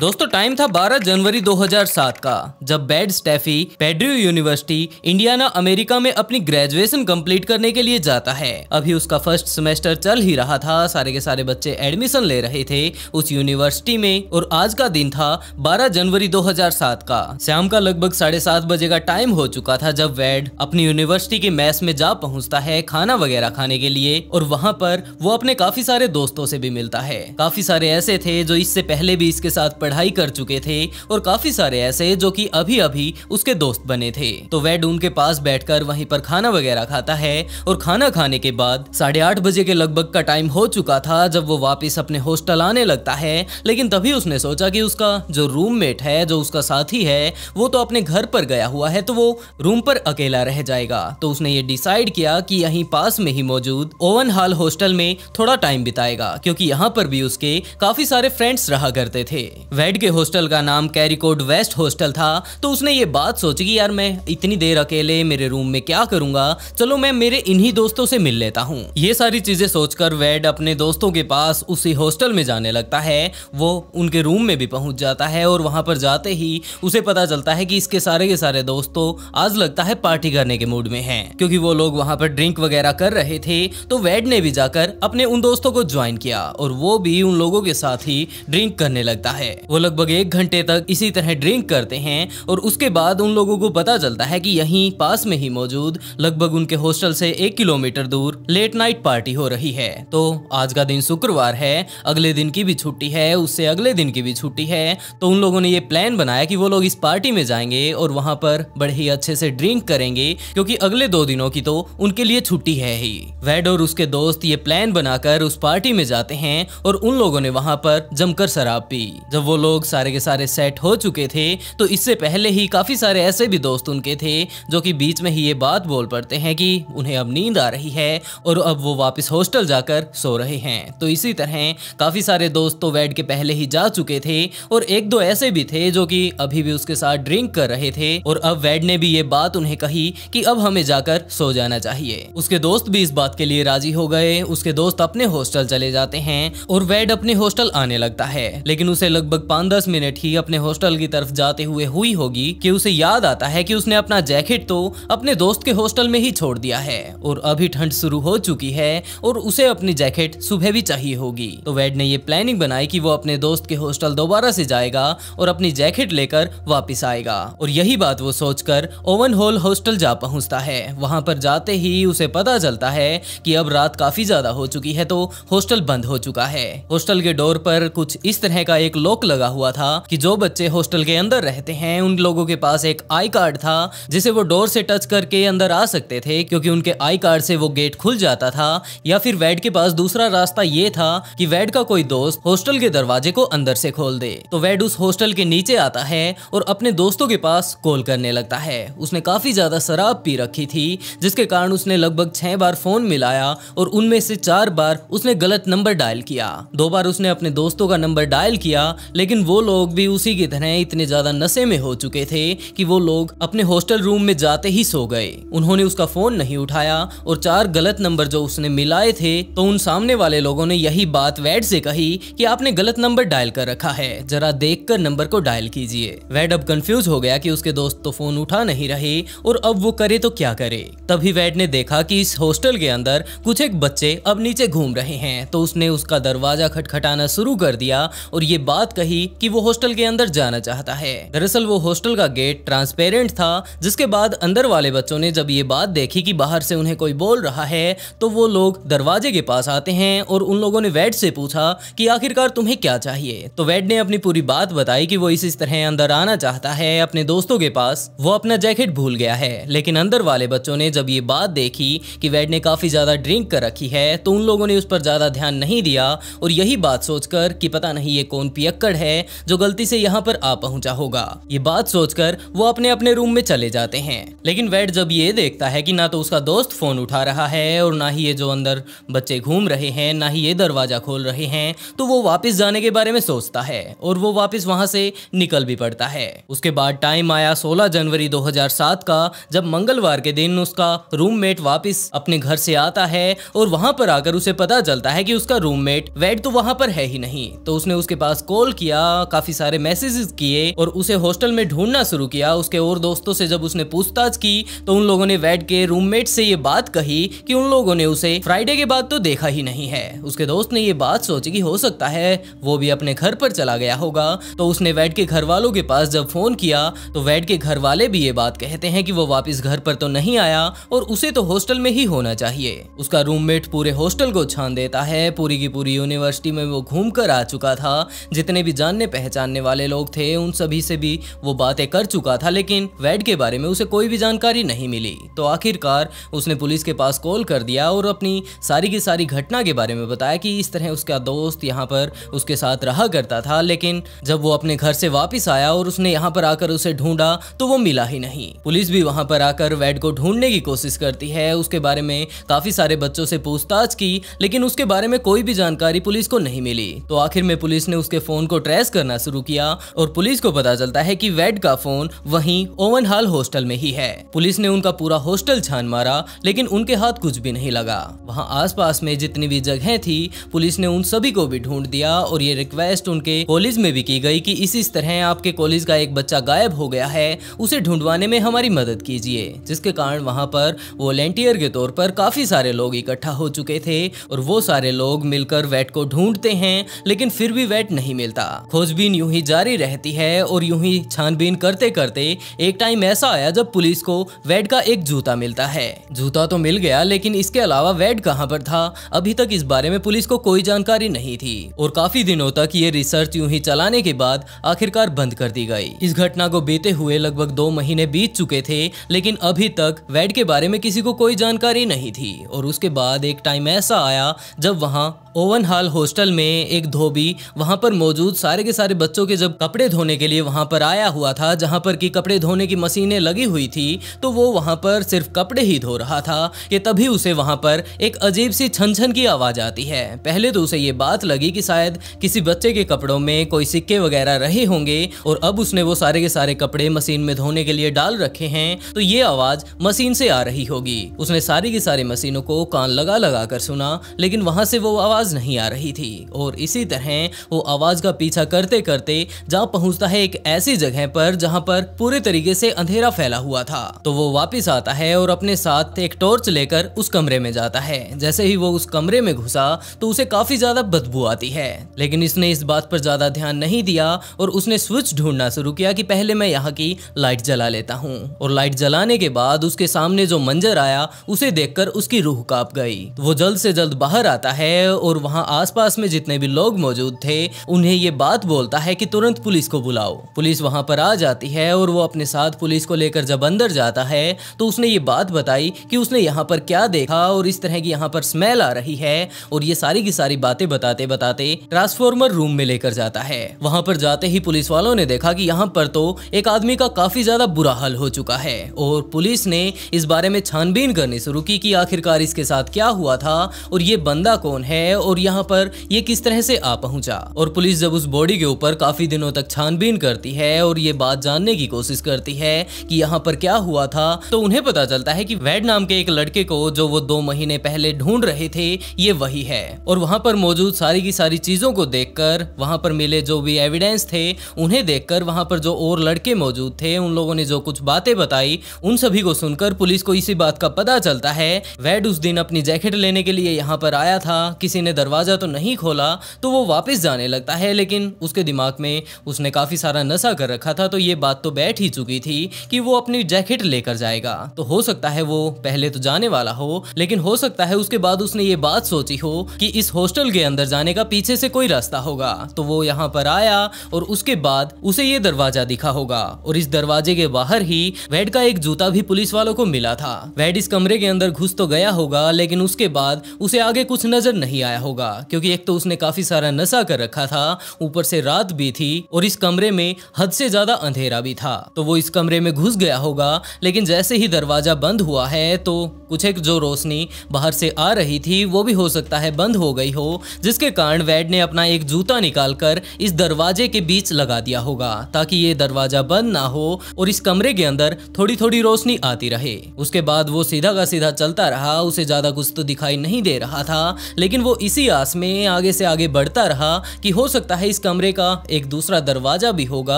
दोस्तों टाइम था 12 जनवरी 2007 का जब बेड स्टेफी पेड्रियो यूनिवर्सिटी इंडियाना अमेरिका में अपनी ग्रेजुएशन कंप्लीट करने के लिए जाता है अभी उसका फर्स्ट सेमेस्टर चल ही रहा था सारे के सारे बच्चे एडमिशन ले रहे थे उस यूनिवर्सिटी में और आज का दिन था 12 जनवरी 2007 का शाम का लगभग साढ़े सात बजे का टाइम हो चुका था जब वेड अपनी यूनिवर्सिटी के मैस में जा पहुँचता है खाना वगैरह खाने के लिए और वहाँ पर वो अपने काफी सारे दोस्तों से भी मिलता है काफी सारे ऐसे थे जो इससे पहले भी इसके साथ पढ़ाई कर चुके थे और काफी सारे ऐसे जो कि अभी अभी उसके दोस्त बने थे तो वह डून के पास बैठकर वहीं पर खाना वगैरह खाता है और खाना खाने के बाद साढ़े आठ बजे के लगभग का टाइम हो चुका था जब वो वापिस अपने हॉस्टल आने लगता है लेकिन तभी उसने सोचा कि उसका जो रूममेट है जो उसका साथी है वो तो अपने घर पर गया हुआ है तो वो रूम पर अकेला रह जाएगा तो उसने ये डिसाइड किया कि यहीं पास में ही मौजूद ओवन हाल हॉस्टल में थोड़ा टाइम बिताएगा क्योंकि यहाँ पर भी उसके काफी सारे फ्रेंड्स रहा करते थे वेड के हॉस्टल का नाम कैरिकोड वेस्ट हॉस्टल था तो उसने ये बात सोची कि यार मैं इतनी देर अकेले मेरे रूम में क्या करूंगा चलो मैं मेरे इन्हीं दोस्तों से मिल लेता हूँ ये सारी चीजें सोचकर वेड अपने दोस्तों के पास उसी हॉस्टल में जाने लगता है वो उनके रूम में भी पहुंच जाता है और वहां पर जाते ही उसे पता चलता है कि इसके सारे के सारे दोस्तों आज लगता है पार्टी करने के मूड में है क्योंकि वो लोग वहां पर ड्रिंक वगैरह कर रहे थे तो वेड ने भी जाकर अपने उन दोस्तों को ज्वाइन किया और वो भी उन लोगों के साथ ही ड्रिंक करने लगता है वो लगभग एक घंटे तक इसी तरह ड्रिंक करते हैं और उसके बाद उन लोगों को पता चलता है कि यहीं पास में ही मौजूद लगभग उनके हॉस्टल से एक किलोमीटर दूर लेट नाइट पार्टी हो रही है तो आज का दिन शुक्रवार है अगले दिन की भी छुट्टी है उससे अगले दिन की भी छुट्टी है तो उन लोगों ने ये प्लान बनाया कि वो लोग इस पार्टी में जाएंगे और वहां पर बड़े ही अच्छे से ड्रिंक करेंगे क्योंकि अगले दो दिनों की तो उनके लिए छुट्टी है ही वेड और उसके दोस्त ये प्लान बनाकर उस पार्टी में जाते हैं और उन लोगों ने वहां पर जमकर शराब पी जब वो लोग सारे के सारे सेट हो चुके थे तो इससे पहले ही काफ़ी सारे ऐसे भी दोस्त उनके थे जो कि बीच में ही ये बात बोल पड़ते हैं कि उन्हें अब नींद आ रही है और अब वो वापस हॉस्टल जाकर सो रहे हैं तो इसी तरह काफ़ी सारे दोस्त तो वेड के पहले ही जा चुके थे और एक दो ऐसे भी थे जो कि अभी भी उसके साथ ड्रिंक कर रहे थे और अब वेड ने भी ये बात उन्हें कही कि अब हमें जाकर सो जाना चाहिए उसके दोस्त भी इस बात के लिए राजी हो गए उसके दोस्त अपने हॉस्टल चले जाते हैं और वेड अपने हॉस्टल आने लगता है लेकिन उसे लगभग पाँच दस मिनट ही अपने हॉस्टल की तरफ जाते हुए हुई होगी कि उसे याद आता है कि उसने अपना जैकेट तो अपने दोस्त के हॉस्टल में ही छोड़ दिया है और अभी ठंड शुरू हो चुकी है और उसे अपनी जैकेट सुबह भी चाहिए होगी तो वेड ने ये प्लानिंग बनाई की वो अपने दोस्त के हॉस्टल दोबारा से जाएगा और अपनी जैकेट लेकर वापिस आएगा और यही बात वो सोचकर ओवन हॉल हॉस्टल जा पहुँचता है वहाँ पर जाते ही उसे पता चलता है कि अब रात काफी ज्यादा हो चुकी है तो हॉस्टल बंद हो चुका है हॉस्टल के डोर पर कुछ इस तरह का एक लॉक लग लगा हुआ था कि जो बच्चे हॉस्टल के अंदर रहते हैं उन लोगों के पास एक आई कार्ड था जिसे वो डोर से टच करके अंदर आ सकते थे क्योंकि उनके आई कार्ड से वो गेट खुल जाता था या फिर वैड के पास दूसरा रास्ता ये था कि वैड का कोई दोस्त हॉस्टल के दरवाजे को अंदर से खोल दे तो वैड उस हॉस्टल के नीचे आता है और अपने दोस्तों के पास कॉल करने लगता है उसने काफी ज्यादा शराब पी रखी थी जिसके कारण उसने लगभग छह बार फोन मिलाया और उनमें से चार बार उसने गलत नंबर डायल किया दो बार उसने अपने दोस्तों का नंबर डायल किया लेकिन लेकिन वो लोग भी उसी की तरह इतने ज्यादा नशे में हो चुके थे कि वो लोग अपने हॉस्टल रूम में जाते ही सो गए उन्होंने उसका फोन नहीं उठाया और चार गलत नंबर जो उसने मिलाए थे तो उन सामने वाले लोगों ने यही बात वैड से कही कि आपने गलत नंबर डायल कर रखा है जरा देख कर नंबर को डायल कीजिए वैड अब कंफ्यूज हो गया कि उसके दोस्त तो फोन उठा नहीं रहे और अब वो करे तो क्या करे तभी वैड ने देखा कि इस हॉस्टल के अंदर कुछ एक बच्चे अब नीचे घूम रहे हैं तो उसने उसका दरवाजा खटखटाना शुरू कर दिया और ये बात कही कही कि वो हॉस्टल के अंदर जाना चाहता है दरअसल वो हॉस्टल का गेट ट्रांसपेरेंट था जिसके बाद अंदर वाले बच्चों ने जब ये बात देखी कि बाहर से उन्हें कोई बोल रहा है तो वो लोग दरवाजे के पास आते हैं और उन लोगों ने वैड से पूछा कि आखिरकार तुम्हें क्या चाहिए तो वैड ने अपनी पूरी बात बताई कि वो इस, तरह अंदर आना चाहता है अपने दोस्तों के पास वो अपना जैकेट भूल गया है लेकिन अंदर वाले बच्चों ने जब ये बात देखी कि वैड ने काफी ज्यादा ड्रिंक कर रखी है तो उन लोगों ने उस पर ज्यादा ध्यान नहीं दिया और यही बात सोचकर कि पता नहीं ये कौन पियक्कड़ ड्राइवर है जो गलती से यहाँ पर आ पहुंचा होगा ये बात सोचकर वो अपने अपने रूम में चले जाते हैं लेकिन वेड जब ये देखता है कि ना तो उसका दोस्त फोन उठा रहा है और ना ही ये जो अंदर बच्चे घूम रहे हैं ना ही ये दरवाजा खोल रहे हैं तो वो वापस जाने के बारे में सोचता है और वो वापस वहां से निकल भी पड़ता है उसके बाद टाइम आया 16 जनवरी 2007 का जब मंगलवार के दिन उसका रूममेट वापस अपने घर से आता है और वहां पर आकर उसे पता चलता है कि उसका रूममेट वेड तो वहां पर है ही नहीं तो उसने उसके पास कॉल किया किया काफी सारे मैसेजेस किए और उसे हॉस्टल में ढूंढना शुरू किया उसके और दोस्तों से जब उसने पूछताछ की तो उन लोगों ने वैड के रूममेट से ये बात कही कि उन लोगों ने उसे फ्राइडे के बाद तो देखा ही नहीं है उसके दोस्त ने ये बात सोची कि हो सकता है वो भी अपने घर पर चला गया होगा तो उसने वैड के घर वालों के पास जब फोन किया तो वैड के घर वाले भी ये बात कहते हैं कि वो वापस घर पर तो नहीं आया और उसे तो हॉस्टल में ही होना चाहिए उसका रूममेट पूरे हॉस्टल को छान देता है पूरी की पूरी यूनिवर्सिटी में वो घूम कर आ चुका था जितने भी जानने पहचानने वाले लोग थे उन सभी से भी वो बातें कर चुका था लेकिन वैड के बारे में उसे कोई भी जानकारी नहीं मिली तो आखिरकार उसने पुलिस के पास कॉल कर दिया और अपनी सारी की सारी घटना के बारे में बताया कि इस तरह उसका दोस्त यहाँ पर उसके साथ रहा करता था लेकिन जब वो अपने घर से वापिस आया और उसने यहाँ पर आकर उसे ढूंढा तो वो मिला ही नहीं पुलिस भी वहाँ पर आकर वैड को ढूंढने की कोशिश करती है उसके बारे में काफी सारे बच्चों से पूछताछ की लेकिन उसके बारे में कोई भी जानकारी पुलिस को नहीं मिली तो आखिर में पुलिस ने उसके फोन को ट्रेस करना शुरू किया और पुलिस को पता चलता है कि वेड का फोन वहीं ओवन हॉल हॉस्टल में ही है पुलिस ने उनका पूरा हॉस्टल छान मारा लेकिन उनके हाथ कुछ भी नहीं लगा वहाँ पास में जितनी भी जगह थी पुलिस ने उन सभी को भी ढूंढ दिया और ये रिक्वेस्ट उनके कॉलेज में भी की गई कि इसी तरह आपके कॉलेज का एक बच्चा गायब हो गया है उसे ढूंढवाने में हमारी मदद कीजिए जिसके कारण वहाँ पर वॉलेंटियर के तौर पर काफी सारे लोग इकट्ठा हो चुके थे और वो सारे लोग मिलकर वेट को ढूंढते हैं लेकिन फिर भी वेट नहीं मिलता खोजबीन यूं ही जारी रहती है और यूं ही छानबीन करते करते एक टाइम ऐसा आया जब पुलिस को वेड का एक जूता मिलता है जूता तो मिल गया लेकिन इसके अलावा वेड कहाँ पर था अभी तक इस बारे में पुलिस को कोई जानकारी नहीं थी और काफी दिनों तक ये रिसर्च यूं ही चलाने के बाद आखिरकार बंद कर दी गई इस घटना को बीते हुए लगभग दो महीने बीत चुके थे लेकिन अभी तक वेड के बारे में किसी को कोई जानकारी नहीं थी और उसके बाद एक टाइम ऐसा आया जब वहाँ ओवन हॉल हॉस्टल में एक धोबी वहाँ पर मौजूद सारे के सारे बच्चों के जब कपड़े धोने के लिए वहां पर आया हुआ था जहां पर कि कपड़े धोने की मशीनें लगी हुई थी तो वो वहां पर सिर्फ कपड़े ही धो रहा था कि तभी उसे वहां पर एक अजीब सी छन छन की आवाज आती है पहले तो उसे ये बात लगी कि शायद किसी बच्चे के कपड़ों में कोई सिक्के वगैरह रहे होंगे और अब उसने वो सारे के सारे कपड़े मशीन में धोने के लिए डाल रखे हैं तो ये आवाज मशीन से आ रही होगी उसने सारी की सारी मशीनों को कान लगा लगा कर सुना लेकिन वहां से वो आवाज नहीं आ रही थी और इसी तरह वो आवाज का पीछा पीछा अच्छा करते करते जा पहुंचता है एक ऐसी जगह पर जहां पर पूरे तरीके से अंधेरा फैला हुआ था तो वो वापिस आता है और अपने साथ एक टॉर्च लेकर उस कमरे में जाता है जैसे ही वो उस कमरे में घुसा तो उसे काफी ज्यादा बदबू आती है लेकिन इसने इस बात पर ज्यादा ध्यान नहीं दिया और उसने स्विच ढूंढना शुरू किया कि पहले मैं यहाँ की लाइट जला लेता हूँ और लाइट जलाने के बाद उसके सामने जो मंजर आया उसे देखकर उसकी रूह कांप गई वो जल्द से जल्द बाहर आता है और वहाँ आसपास में जितने भी लोग मौजूद थे उन्हें ये बाद बोलता है कि तुरंत पुलिस को बुलाओ पुलिस वहां पर आ जाती है और वो अपने साथ पुलिस को लेकर जब अंदर जाता है तो उसने ये बात बताई कि उसने यहाँ पर क्या देखा और इस तरह की यहाँ पर स्मेल आ रही है और ये सारी की सारी बातें बताते बताते ट्रांसफॉर्मर रूम में लेकर जाता है वहां पर जाते ही पुलिस वालों ने देखा कि यहाँ पर तो एक आदमी का काफी ज्यादा बुरा हाल हो चुका है और पुलिस ने इस बारे में छानबीन करनी शुरू की कि आखिरकार इसके साथ क्या हुआ था और ये बंदा कौन है और यहाँ पर ये किस तरह से आ पहुंचा और पुलिस जब उस बॉडी के ऊपर काफ़ी दिनों तक छानबीन करती है और ये बात जानने की कोशिश करती है कि यहाँ पर क्या हुआ था तो उन्हें पता चलता है कि वैड नाम के एक लड़के को जो वो दो महीने पहले ढूंढ रहे थे ये वही है और वहाँ पर मौजूद सारी की सारी चीज़ों को कर वहाँ पर मिले जो भी एविडेंस थे उन्हें देखकर वहाँ पर जो और लड़के मौजूद थे उन लोगों ने जो कुछ बातें बताई उन सभी को सुनकर पुलिस को इसी बात का पता चलता है वैड उस दिन अपनी जैकेट लेने के लिए यहाँ पर आया था किसी ने दरवाजा तो नहीं खोला तो वो वापस जाने लगता है लेकिन लेकिन उसके दिमाग में उसने काफ़ी सारा नशा कर रखा था तो ये बात तो बैठ ही चुकी थी कि वो अपनी जैकेट लेकर जाएगा तो हो सकता है वो पहले तो जाने वाला हो लेकिन हो सकता है उसके बाद उसने ये बात सोची हो कि इस हॉस्टल के अंदर जाने का पीछे से कोई रास्ता होगा तो वो यहाँ पर आया और उसके बाद उसे ये दरवाजा दिखा होगा और इस दरवाजे के बाहर ही वैड का एक जूता भी पुलिस वालों को मिला था वैड इस कमरे के अंदर घुस तो गया होगा लेकिन उसके बाद उसे आगे कुछ नजर नहीं आया होगा क्योंकि एक तो उसने काफी सारा नशा कर रखा था ऊपर से रात भी थी और इस कमरे में हद से ज्यादा अंधेरा भी था तो वो इस कमरे में घुस गया होगा लेकिन जैसे ही दरवाजा बंद हुआ है तो कुछ एक जो रोशनी बाहर से आ रही थी वो भी हो सकता है बंद हो गई हो जिसके कारण वैड ने अपना एक जूता निकाल कर इस दरवाजे के बीच लगा दिया होगा ताकि ये दरवाजा बंद ना हो और इस कमरे के अंदर थोड़ी थोड़ी रोशनी आती रहे उसके बाद वो सीधा का सीधा चलता रहा उसे ज्यादा कुछ तो दिखाई नहीं दे रहा था लेकिन वो इसी आस में आगे से आगे बढ़ता रहा कि हो सकता है इस कमरे का एक दूसरा दरवाजा भी होगा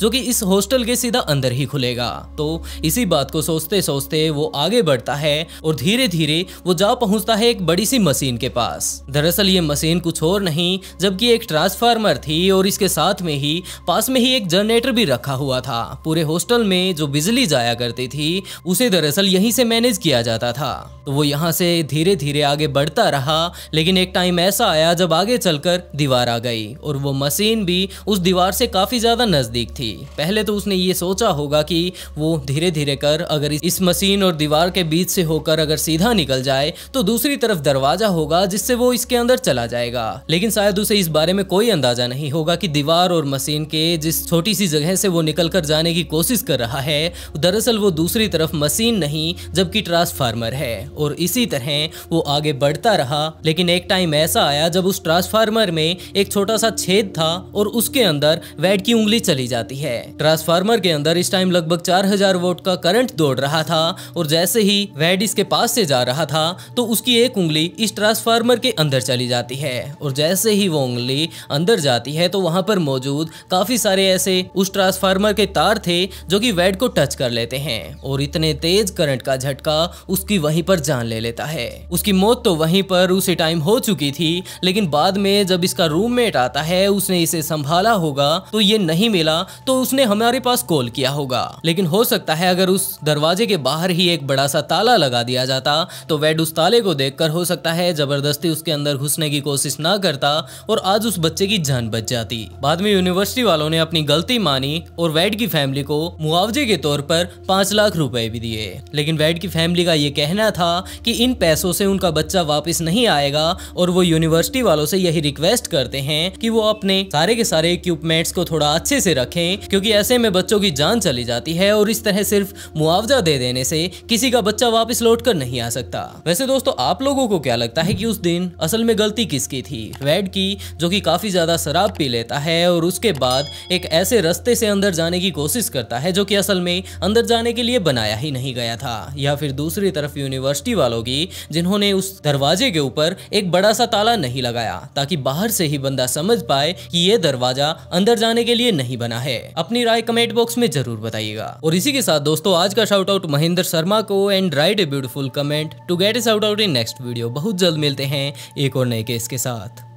जो कि इस हॉस्टल के सीधा अंदर ही खुलेगा तो इसी बात को सोचते सोचते वो आगे बढ़ता है और धीरे धीरे वो जा पहुंचता है एक बड़ी सी मशीन के पास दरअसल ये मशीन कुछ और नहीं जबकि एक ट्रांसफार्मर थी और इसके साथ में ही पास में ही एक जनरेटर भी रखा हुआ था पूरे हॉस्टल में जो बिजली जाया करती थी उसे दरअसल यहीं से मैनेज किया जाता था तो वो यहाँ से धीरे धीरे आगे बढ़ता रहा लेकिन एक टाइम ऐसा आया जब आगे चलकर दीवार आ गई और वो मशीन हसीन भी उस दीवार से काफ़ी ज़्यादा नज़दीक थी पहले तो उसने ये सोचा होगा कि वो धीरे धीरे कर अगर इस मशीन और दीवार के बीच से होकर अगर सीधा निकल जाए तो दूसरी तरफ दरवाजा होगा जिससे वो इसके अंदर चला जाएगा लेकिन शायद उसे इस बारे में कोई अंदाजा नहीं होगा कि दीवार और मशीन के जिस छोटी सी जगह से वो निकल कर जाने की कोशिश कर रहा है दरअसल वो दूसरी तरफ मशीन नहीं जबकि ट्रांसफार्मर है और इसी तरह वो आगे बढ़ता रहा लेकिन एक टाइम ऐसा आया जब उस ट्रांसफार्मर में एक छोटा सा छेद था था और उसके अंदर वैट की उंगली चली जाती है ट्रांसफार्मर के अंदर इस टाइम लगभग 4000 वोट का करंट दौड़ रहा था और जैसे ही वैट इसके पास से जा रहा था तो उसकी एक उंगली इस ट्रांसफार्मर के अंदर चली जाती है और जैसे ही वो उंगली अंदर जाती है तो वहां पर मौजूद काफी सारे ऐसे उस ट्रांसफार्मर के तार थे जो कि वैड को टच कर लेते हैं और इतने तेज करंट का झटका उसकी वहीं पर जान ले लेता है उसकी मौत तो वहीं पर उसी टाइम हो चुकी थी लेकिन बाद में जब इसका रूममेट आता है उसने उसने इसे संभाला होगा तो ये नहीं मिला तो उसने हमारे पास कॉल किया होगा लेकिन हो सकता है अगर उस दरवाजे के बाहर ही एक बड़ा सा ताला लगा दिया जाता तो वेड उस ताले को देख हो सकता है जबरदस्ती उसके अंदर घुसने की कोशिश ना करता और आज उस बच्चे की जान बच जाती बाद में यूनिवर्सिटी वालों ने अपनी गलती मानी और वैड की फैमिली को मुआवजे के तौर पर पांच लाख रुपए भी दिए लेकिन वैड की फैमिली का ये कहना था कि इन पैसों से उनका बच्चा वापस नहीं आएगा और वो यूनिवर्सिटी वालों से यही रिक्वेस्ट करते हैं कि वो अपने सारे के सारे इक्विपमेंट्स को थोड़ा अच्छे से रखें क्योंकि ऐसे में बच्चों की जान चली जाती है और इस तरह सिर्फ मुआवजा दे देने से किसी का बच्चा वापस लौट कर नहीं आ सकता वैसे दोस्तों आप लोगों को क्या लगता है कि उस दिन असल में गलती किसकी थी वैड की जो कि काफी ज्यादा शराब पी लेता है और उसके बाद एक ऐसे रस्ते से अंदर जाने की कोशिश करता है जो कि असल में अंदर जाने के लिए बनाया ही नहीं गया था या फिर दूसरी तरफ यूनिवर्सिटी वालों की जिन्होंने उस दरवाजे के ऊपर एक बड़ा सा ताला नहीं लगाया ताकि बाहर से ही बंदा समझ पाए कि ये दरवाजा अंदर जाने के लिए नहीं बना है अपनी राय कमेंट बॉक्स में जरूर बताइएगा और इसी के साथ दोस्तों आज का शाउट आउट महेंद्र शर्मा को and write a beautiful comment to get a shout out in next video बहुत जल्द मिलते हैं एक और नए केस के साथ